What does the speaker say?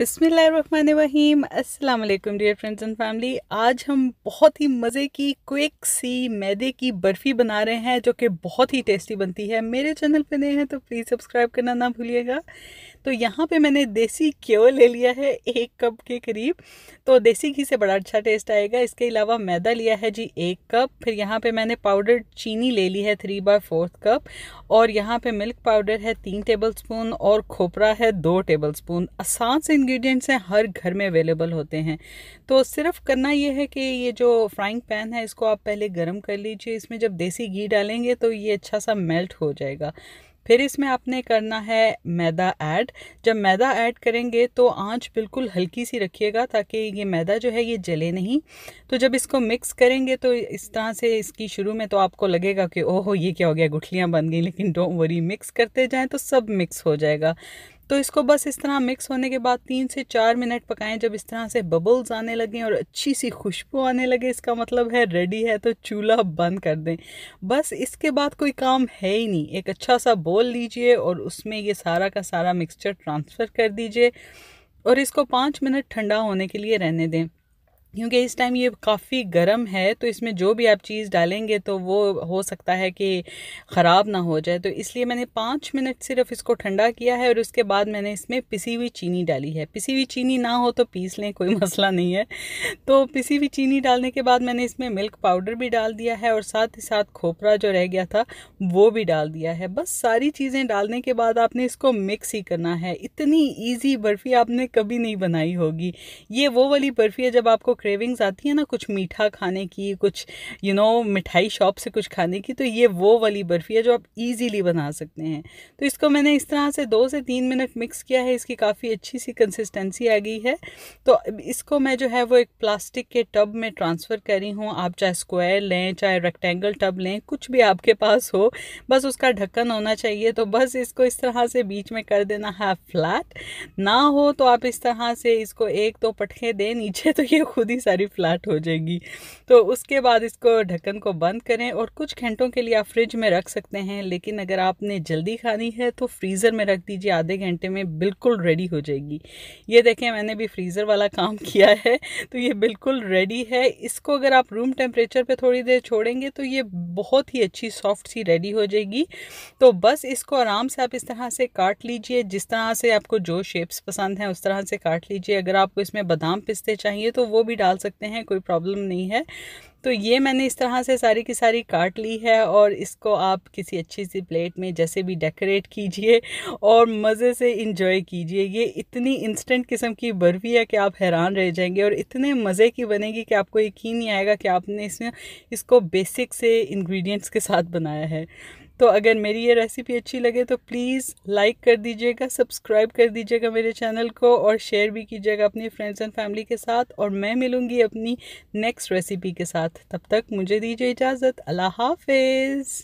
बिसमीम अस्सलाम वालेकुम डियर फ्रेंड्स एंड फैमिली आज हम बहुत ही मज़े की क्विक सी मैदे की बर्फ़ी बना रहे हैं जो कि बहुत ही टेस्टी बनती है मेरे चैनल पे नए हैं तो प्लीज़ सब्सक्राइब करना ना भूलिएगा तो यहाँ पे मैंने देसी घ्यो ले लिया है एक कप के करीब तो देसी घी से बड़ा अच्छा टेस्ट आएगा इसके अलावा मैदा लिया है जी एक कप फिर यहाँ पे मैंने पाउडर चीनी ले ली है थ्री बाय फोर्थ कप और यहाँ पे मिल्क पाउडर है तीन टेबल स्पून और खोपरा है दो टेबल स्पून आसान से इन्ग्रीडियंट्स हैं हर घर में अवेलेबल होते हैं तो सिर्फ करना ये है कि ये जो फ्राइंग पैन है इसको आप पहले गर्म कर लीजिए इसमें जब देसी घी डालेंगे तो ये अच्छा सा मेल्ट हो जाएगा फिर इसमें आपने करना है मैदा ऐड जब मैदा ऐड करेंगे तो आंच बिल्कुल हल्की सी रखिएगा ताकि ये मैदा जो है ये जले नहीं तो जब इसको मिक्स करेंगे तो इस तरह से इसकी शुरू में तो आपको लगेगा कि ओहो ये क्या हो गया गुठलियाँ बन गई लेकिन डोंट वरी मिक्स करते जाएँ तो सब मिक्स हो जाएगा तो इसको बस इस तरह मिक्स होने के बाद तीन से चार मिनट पकाएं जब इस तरह से बबल्स आने लगें और अच्छी सी खुशबू आने लगे इसका मतलब है रेडी है तो चूल्हा बंद कर दें बस इसके बाद कोई काम है ही नहीं एक अच्छा सा बोल लीजिए और उसमें ये सारा का सारा मिक्सचर ट्रांसफ़र कर दीजिए और इसको पाँच मिनट ठंडा होने के लिए रहने दें क्योंकि इस टाइम ये काफ़ी गर्म है तो इसमें जो भी आप चीज़ डालेंगे तो वो हो सकता है कि ख़राब ना हो जाए तो इसलिए मैंने पाँच मिनट सिर्फ इसको ठंडा किया है और उसके बाद मैंने इसमें पिसी हुई चीनी डाली है पिसी हुई चीनी ना हो तो पीस लें कोई मसला नहीं है तो पिसी हुई चीनी डालने के बाद मैंने इसमें मिल्क पाउडर भी डाल दिया है और साथ ही साथ खोपरा जो रह गया था वो भी डाल दिया है बस सारी चीज़ें डालने के बाद आपने इसको मिक्स ही करना है इतनी ईजी बर्फ़ी आपने कभी नहीं बनाई होगी ये वो वाली बर्फ़ी है जब आपको क्रेविंग्स आती है ना कुछ मीठा खाने की कुछ यू you नो know, मिठाई शॉप से कुछ खाने की तो ये वो वाली बर्फ़ी है जो आप ईजीली बना सकते हैं तो इसको मैंने इस तरह से दो से तीन मिनट मिक्स किया है इसकी काफ़ी अच्छी सी कंसिस्टेंसी आ गई है तो इसको मैं जो है वो एक प्लास्टिक के टब में ट्रांसफ़र करी हूँ आप चाहे स्क्वायर लें चाहे रेक्टेंगल टब लें कुछ भी आपके पास हो बस उसका ढक्कन होना चाहिए तो बस इसको इस तरह से बीच में कर देना है फ्लैट ना हो तो आप इस तरह से इसको एक दो तो पटखे दें नीचे तो ये खुद खुद ही सारी फ्लैट हो जाएगी तो उसके बाद इसको ढक्कन को बंद करें और कुछ घंटों के लिए आप फ्रिज में रख सकते हैं लेकिन अगर आपने जल्दी खानी है तो फ्रीज़र में रख दीजिए आधे घंटे में बिल्कुल रेडी हो जाएगी ये देखें मैंने भी फ्रीज़र वाला काम किया है तो ये बिल्कुल रेडी है इसको अगर आप रूम टेम्परेचर पर थोड़ी देर छोड़ेंगे तो ये बहुत ही अच्छी सॉफ्ट सी रेडी हो जाएगी तो बस इसको आराम से आप इस तरह से काट लीजिए जिस तरह से आपको जो शेप्स पसंद हैं उस तरह से काट लीजिए अगर आपको इसमें बादाम पिस्ते चाहिए तो वो भी डाल सकते हैं कोई प्रॉब्लम नहीं है तो ये मैंने इस तरह से सारी की सारी काट ली है और इसको आप किसी अच्छी सी प्लेट में जैसे भी डेकोरेट कीजिए और मज़े से इंजॉय कीजिए ये इतनी इंस्टेंट किस्म की बर्फ़ी है कि आप हैरान रह जाएंगे और इतने मज़े की बनेगी कि आपको यकीन नहीं आएगा कि आपने इसमें इसको बेसिक से इंग्रेडिएंट्स के साथ बनाया है तो अगर मेरी ये रेसिपी अच्छी लगे तो प्लीज़ लाइक कर दीजिएगा सब्सक्राइब कर दीजिएगा मेरे चैनल को और शेयर भी कीजिएगा अपने फ्रेंड्स एंड फैमिली के साथ और मैं मिलूँगी अपनी नेक्स्ट रेसिपी के साथ तब तक मुझे दीजिए इजाज़त अल्लाह हाफिज़